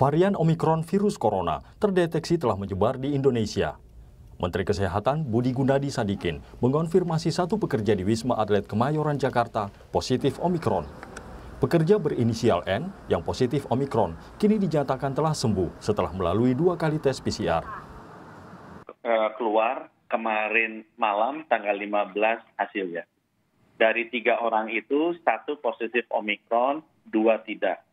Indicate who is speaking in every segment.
Speaker 1: varian Omikron virus corona terdeteksi telah menyebar di Indonesia. Menteri Kesehatan Budi Gunadi Sadikin mengonfirmasi satu pekerja di Wisma Atlet Kemayoran, Jakarta positif Omikron. Pekerja berinisial N yang positif Omikron kini dinyatakan telah sembuh setelah melalui dua kali tes PCR.
Speaker 2: Eh, keluar kemarin malam tanggal 15 hasilnya. Dari tiga orang itu, satu positif Omikron, dua tidak.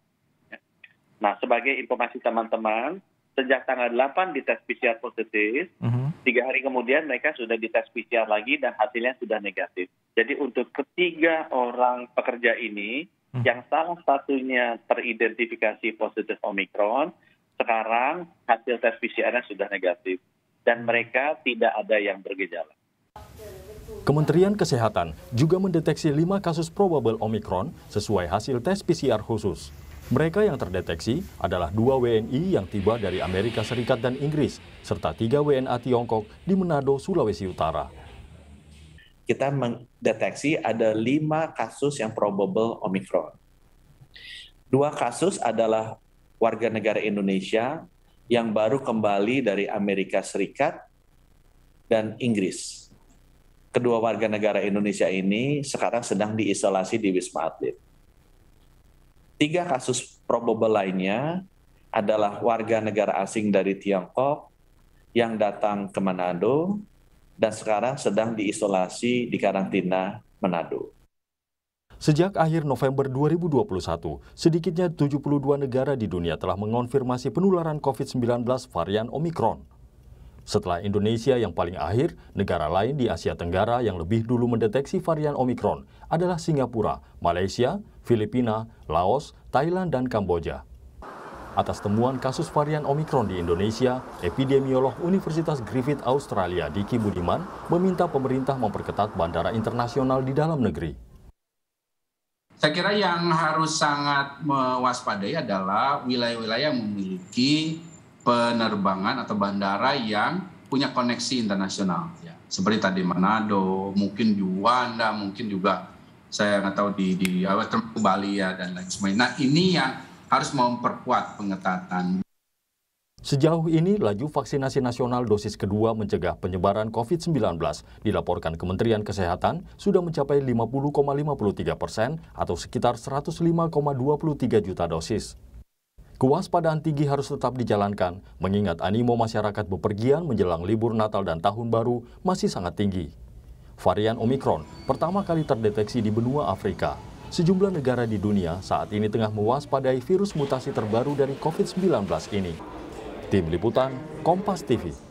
Speaker 2: Nah, sebagai informasi teman-teman, sejak tanggal 8 dites PCR positif, mm -hmm. tiga hari kemudian mereka sudah dites PCR lagi dan hasilnya sudah negatif. Jadi untuk ketiga orang pekerja ini, mm -hmm. yang salah satunya teridentifikasi positif Omikron, sekarang hasil tes PCR-nya sudah negatif dan mereka tidak ada yang bergejala.
Speaker 1: Kementerian Kesehatan juga mendeteksi lima kasus probable Omikron sesuai hasil tes PCR khusus. Mereka yang terdeteksi adalah dua WNI yang tiba dari Amerika Serikat dan Inggris, serta tiga WNA Tiongkok di Manado, Sulawesi Utara. Kita mendeteksi ada lima kasus yang probable Omicron. Dua kasus adalah warga negara Indonesia yang baru kembali dari Amerika Serikat dan Inggris. Kedua warga negara Indonesia ini sekarang sedang diisolasi di Wisma Atlet Tiga kasus probable lainnya adalah warga negara asing dari Tiongkok yang datang ke Manado dan sekarang sedang diisolasi di karantina Manado. Sejak akhir November 2021, sedikitnya 72 negara di dunia telah mengonfirmasi penularan COVID-19 varian Omikron. Setelah Indonesia yang paling akhir, negara lain di Asia Tenggara yang lebih dulu mendeteksi varian Omikron adalah Singapura, Malaysia, Filipina, Laos, Thailand, dan Kamboja. Atas temuan kasus varian Omikron di Indonesia, epidemiolog Universitas Griffith Australia Diki Budiman meminta pemerintah memperketat bandara internasional di dalam negeri.
Speaker 2: Saya kira yang harus sangat mewaspadai adalah wilayah-wilayah yang memiliki penerbangan atau bandara yang punya koneksi internasional ya seperti tadi Manado mungkin Juanda mungkin juga saya nggak tahu di di termasuk Bali ya dan lain sebagainya nah ini yang harus
Speaker 1: memperkuat
Speaker 2: pengetatan
Speaker 1: Sejauh ini, laju vaksinasi nasional dosis kedua mencegah penyebaran COVID-19 dilaporkan Kementerian Kesehatan sudah mencapai 50,53 persen atau sekitar 105,23 juta dosis. Kewaspadaan tinggi harus tetap dijalankan, mengingat animo masyarakat bepergian menjelang libur Natal dan Tahun Baru masih sangat tinggi. Varian Omikron pertama kali terdeteksi di benua Afrika. Sejumlah negara di dunia saat ini tengah mewaspadai virus mutasi terbaru dari COVID-19 ini. Tim Liputan, Kompas TV.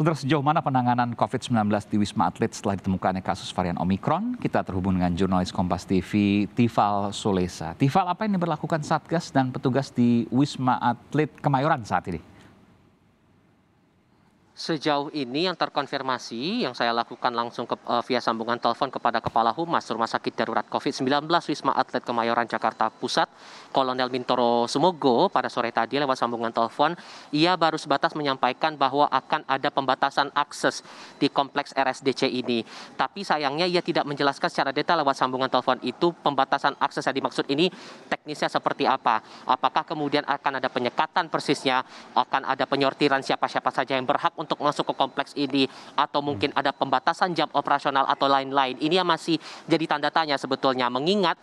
Speaker 2: Saudara, sejauh mana penanganan COVID-19 di Wisma Atlet setelah ditemukannya kasus varian Omikron? Kita terhubung dengan jurnalis Kompas TV, Tifal Solesa. Tifal, apa yang diberlakukan Satgas dan petugas di Wisma Atlet Kemayoran saat ini?
Speaker 3: sejauh ini yang terkonfirmasi yang saya lakukan langsung ke, uh, via sambungan telepon kepada Kepala Humas Rumah Sakit Darurat COVID-19 Wisma Atlet Kemayoran Jakarta Pusat, Kolonel Mintoro Sumogo pada sore tadi lewat sambungan telepon, ia baru sebatas menyampaikan bahwa akan ada pembatasan akses di kompleks RSDC ini. Tapi sayangnya ia tidak menjelaskan secara detail lewat sambungan telepon itu pembatasan akses yang dimaksud ini teknisnya seperti apa. Apakah kemudian akan ada penyekatan persisnya, akan ada penyortiran siapa-siapa saja yang berhak untuk untuk masuk ke kompleks ini atau mungkin ada pembatasan jam operasional atau lain-lain. Ini yang masih jadi tanda tanya sebetulnya mengingat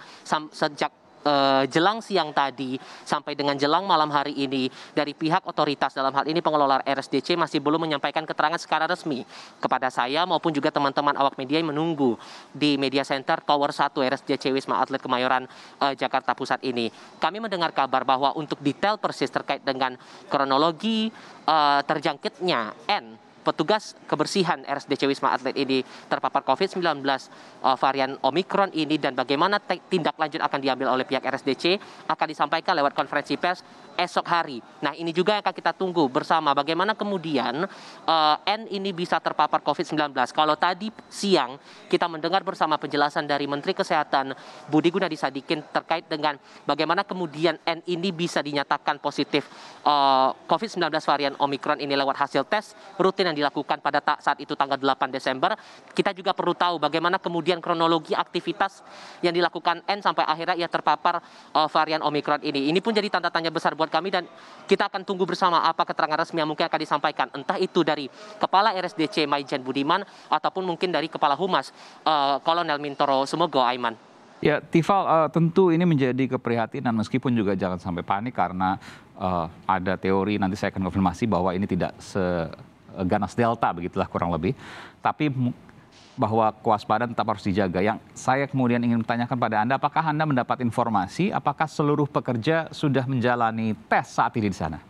Speaker 3: sejak uh, jelang siang tadi sampai dengan jelang malam hari ini dari pihak otoritas dalam hal ini pengelola RSDC masih belum menyampaikan keterangan secara resmi kepada saya maupun juga teman-teman awak media yang menunggu di media center Tower 1 RSDC Wisma Atlet Kemayoran uh, Jakarta Pusat ini. Kami mendengar kabar bahwa untuk detail persis terkait dengan kronologi uh, terjangkitnya N petugas kebersihan RSDC Wisma Atlet ini terpapar COVID-19 eh, varian Omikron ini dan bagaimana tindak lanjut akan diambil oleh pihak RSDC akan disampaikan lewat konferensi pers esok hari. Nah ini juga yang akan kita tunggu bersama bagaimana kemudian uh, N ini bisa terpapar COVID-19. Kalau tadi siang kita mendengar bersama penjelasan dari Menteri Kesehatan Budi Gunadi Sadikin terkait dengan bagaimana kemudian N ini bisa dinyatakan positif uh, eh, COVID-19 varian Omikron ini lewat hasil tes rutin yang dilakukan pada saat itu tanggal 8 Desember. Kita juga perlu tahu bagaimana kemudian kronologi aktivitas yang dilakukan N sampai akhirnya ia terpapar uh, varian Omikron ini. Ini pun jadi tanda tanya besar buat kami dan kita akan tunggu bersama apa keterangan resmi yang mungkin akan disampaikan. Entah itu dari Kepala RSDC Maijen Budiman ataupun mungkin dari Kepala Humas uh, Kolonel Mintoro Sumogo Aiman.
Speaker 2: Ya, Tifal, uh, tentu ini menjadi keprihatinan meskipun juga jangan sampai panik karena uh, ada teori nanti saya akan konfirmasi bahwa ini tidak se Eh, ganas delta begitulah kurang lebih. Tapi bahwa kewaspadaan tetap harus dijaga. Yang saya kemudian ingin tanyakan pada Anda, apakah Anda mendapat informasi apakah seluruh pekerja sudah menjalani tes saat ini di sana?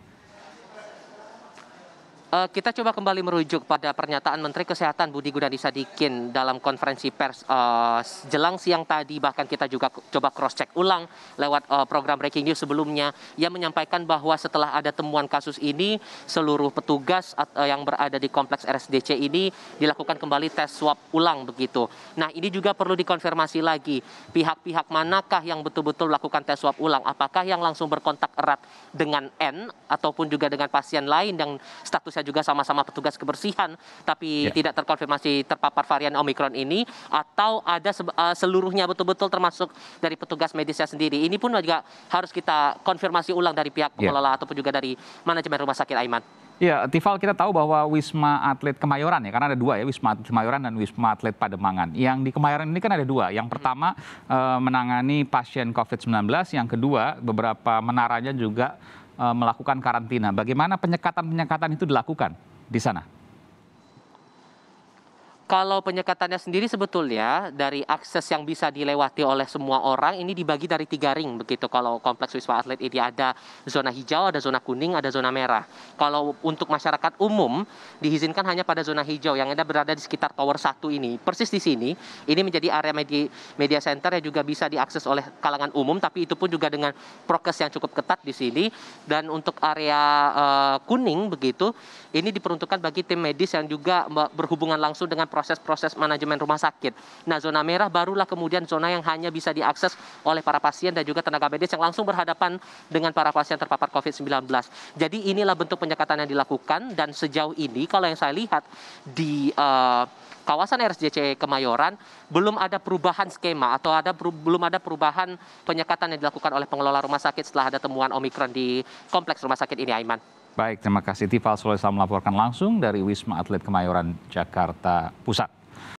Speaker 3: Eh, kita coba kembali merujuk pada pernyataan Menteri Kesehatan Budi Gunadi Sadikin dalam konferensi pers uh, jelang siang tadi bahkan kita juga coba cross check ulang lewat uh, program breaking news sebelumnya yang menyampaikan bahwa setelah ada temuan kasus ini seluruh petugas uh, yang berada di kompleks RSDC ini dilakukan kembali tes swab ulang begitu. Nah, ini juga perlu dikonfirmasi lagi pihak-pihak manakah yang betul-betul melakukan tes swab ulang? Apakah yang langsung berkontak erat dengan N ataupun juga dengan pasien lain yang status bisa juga sama-sama petugas kebersihan tapi ya. tidak terkonfirmasi terpapar varian Omikron ini atau ada uh, seluruhnya betul-betul termasuk dari petugas medisnya sendiri. Ini pun juga harus kita konfirmasi ulang dari pihak ya. pengelola ya. ataupun juga dari manajemen rumah sakit Aiman.
Speaker 2: Ya, Tifal kita tahu bahwa Wisma Atlet Kemayoran ya, karena ada dua ya, Wisma Atlet Kemayoran dan Wisma Atlet Pademangan. Yang di Kemayoran ini kan ada dua. Yang pertama hmm. menangani pasien COVID-19, yang kedua beberapa menaranya juga Eh, melakukan karantina. Bagaimana penyekatan-penyekatan itu dilakukan di sana?
Speaker 3: kalau penyekatannya sendiri sebetulnya dari akses yang bisa dilewati oleh semua orang ini dibagi dari tiga ring begitu. Kalau kompleks Wisma Atlet ini ada zona hijau, ada zona kuning, ada zona merah. Kalau untuk masyarakat umum diizinkan hanya pada zona hijau yang ada berada di sekitar tower 1 ini. Persis di sini, ini menjadi area media, media center yang juga bisa diakses oleh kalangan umum tapi itu pun juga dengan prokes yang cukup ketat di sini dan untuk area uh, kuning begitu ini diperuntukkan bagi tim medis yang juga berhubungan langsung dengan proses-proses manajemen rumah sakit. Nah, zona merah barulah kemudian zona yang hanya bisa diakses oleh para pasien dan juga tenaga medis yang langsung berhadapan dengan para pasien terpapar COVID-19. Jadi inilah bentuk penyekatan yang dilakukan dan sejauh ini kalau yang saya lihat di uh, kawasan RSJC Kemayoran belum ada perubahan skema atau ada belum ada perubahan penyekatan yang dilakukan oleh pengelola rumah sakit setelah ada temuan Omikron di kompleks rumah sakit ini Aiman.
Speaker 2: Baik, terima kasih Tifal Solesa melaporkan langsung dari Wisma Atlet Kemayoran, Jakarta Pusat.